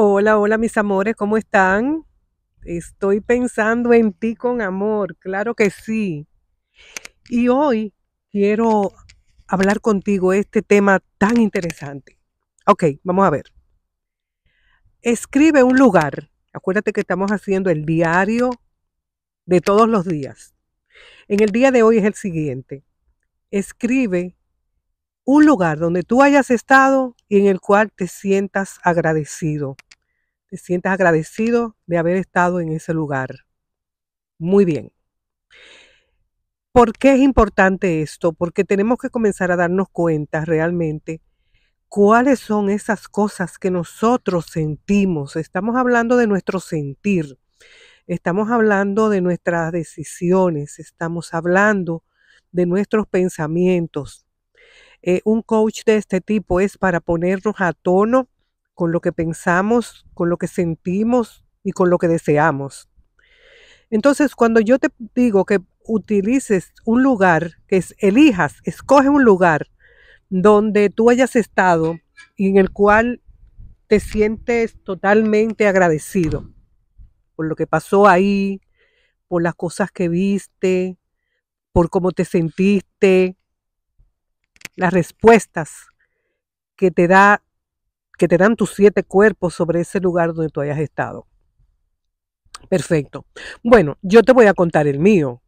Hola, hola mis amores, ¿cómo están? Estoy pensando en ti con amor, claro que sí. Y hoy quiero hablar contigo este tema tan interesante. Ok, vamos a ver. Escribe un lugar. Acuérdate que estamos haciendo el diario de todos los días. En el día de hoy es el siguiente. Escribe un lugar donde tú hayas estado y en el cual te sientas agradecido te sientas agradecido de haber estado en ese lugar. Muy bien. ¿Por qué es importante esto? Porque tenemos que comenzar a darnos cuenta realmente cuáles son esas cosas que nosotros sentimos. Estamos hablando de nuestro sentir, estamos hablando de nuestras decisiones, estamos hablando de nuestros pensamientos. Eh, un coach de este tipo es para ponernos a tono con lo que pensamos, con lo que sentimos y con lo que deseamos. Entonces, cuando yo te digo que utilices un lugar, que es, elijas, escoge un lugar donde tú hayas estado y en el cual te sientes totalmente agradecido por lo que pasó ahí, por las cosas que viste, por cómo te sentiste, las respuestas que te da que te dan tus siete cuerpos sobre ese lugar donde tú hayas estado. Perfecto. Bueno, yo te voy a contar el mío.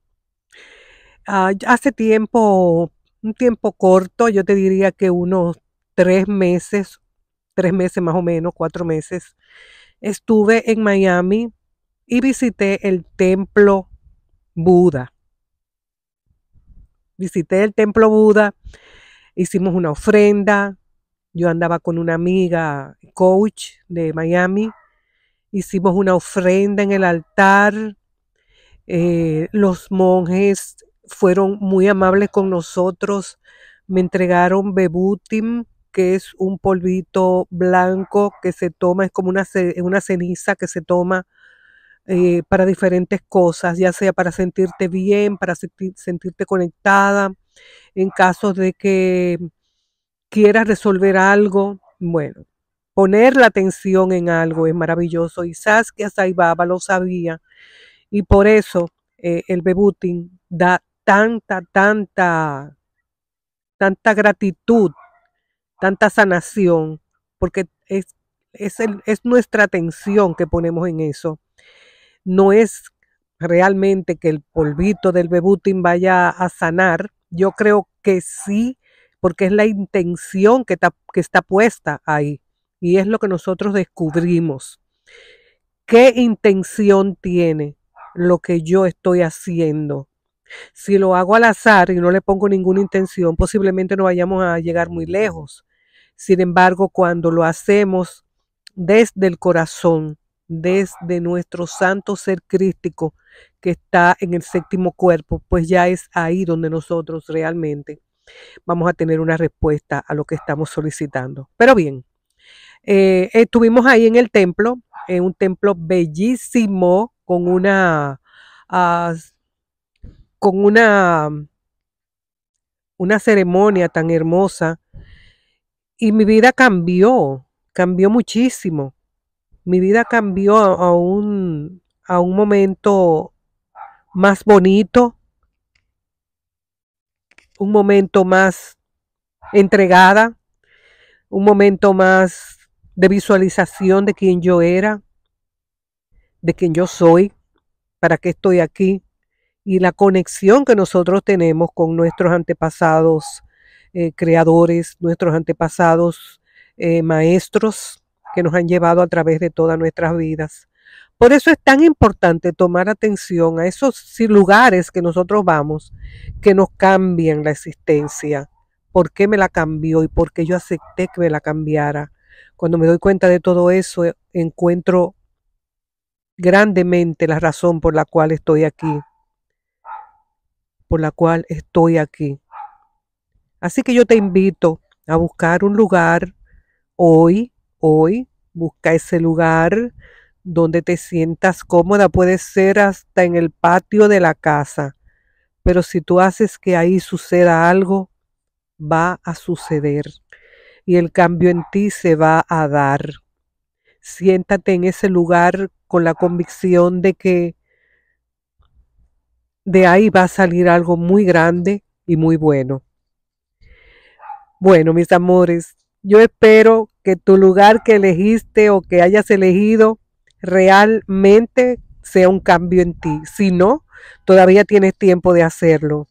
Ah, hace tiempo, un tiempo corto, yo te diría que unos tres meses, tres meses más o menos, cuatro meses, estuve en Miami y visité el templo Buda. Visité el templo Buda, hicimos una ofrenda, yo andaba con una amiga coach de Miami, hicimos una ofrenda en el altar, eh, los monjes fueron muy amables con nosotros, me entregaron bebutim, que es un polvito blanco que se toma, es como una, una ceniza que se toma eh, para diferentes cosas, ya sea para sentirte bien, para sentirte conectada, en caso de que quieras resolver algo, bueno, poner la atención en algo es maravilloso. Y Saskia Saibaba lo sabía. Y por eso eh, el Bebutin da tanta, tanta, tanta gratitud, tanta sanación, porque es, es, es nuestra atención que ponemos en eso. No es realmente que el polvito del Bebutin vaya a sanar. Yo creo que sí porque es la intención que está, que está puesta ahí. Y es lo que nosotros descubrimos. ¿Qué intención tiene lo que yo estoy haciendo? Si lo hago al azar y no le pongo ninguna intención, posiblemente no vayamos a llegar muy lejos. Sin embargo, cuando lo hacemos desde el corazón, desde nuestro santo ser crístico que está en el séptimo cuerpo, pues ya es ahí donde nosotros realmente vamos a tener una respuesta a lo que estamos solicitando. Pero bien, eh, estuvimos ahí en el templo, en un templo bellísimo, con una, ah, con una, una ceremonia tan hermosa. Y mi vida cambió, cambió muchísimo. Mi vida cambió a un momento más bonito, un momento más entregada, un momento más de visualización de quién yo era, de quien yo soy, para qué estoy aquí y la conexión que nosotros tenemos con nuestros antepasados eh, creadores, nuestros antepasados eh, maestros que nos han llevado a través de todas nuestras vidas. Por eso es tan importante tomar atención a esos lugares que nosotros vamos, que nos cambian la existencia. ¿Por qué me la cambió y por qué yo acepté que me la cambiara? Cuando me doy cuenta de todo eso, eh, encuentro grandemente la razón por la cual estoy aquí. Por la cual estoy aquí. Así que yo te invito a buscar un lugar hoy, hoy, busca ese lugar, donde te sientas cómoda, puede ser hasta en el patio de la casa, pero si tú haces que ahí suceda algo, va a suceder y el cambio en ti se va a dar. Siéntate en ese lugar con la convicción de que de ahí va a salir algo muy grande y muy bueno. Bueno, mis amores, yo espero que tu lugar que elegiste o que hayas elegido realmente sea un cambio en ti. Si no, todavía tienes tiempo de hacerlo.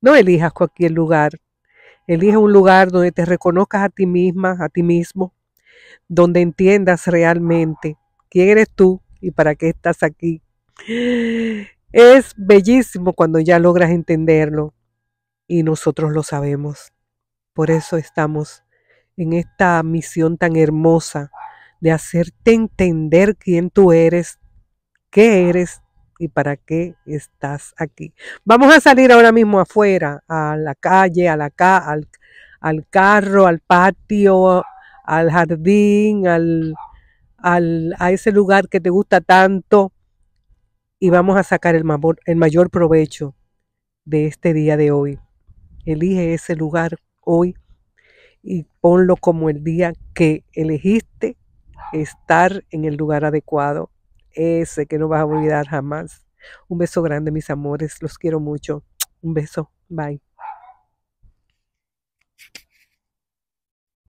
No elijas cualquier lugar. Elige un lugar donde te reconozcas a ti misma, a ti mismo, donde entiendas realmente quién eres tú y para qué estás aquí. Es bellísimo cuando ya logras entenderlo y nosotros lo sabemos. Por eso estamos en esta misión tan hermosa de hacerte entender quién tú eres, qué eres y para qué estás aquí. Vamos a salir ahora mismo afuera, a la calle, a la al, carro, al patio, al jardín, al, a ese lugar que te gusta tanto y vamos a sacar el, el mayor provecho de este día de hoy. Elige ese lugar hoy y ponlo como el día que elegiste estar en el lugar adecuado, ese que no vas a olvidar jamás. Un beso grande, mis amores, los quiero mucho. Un beso, bye.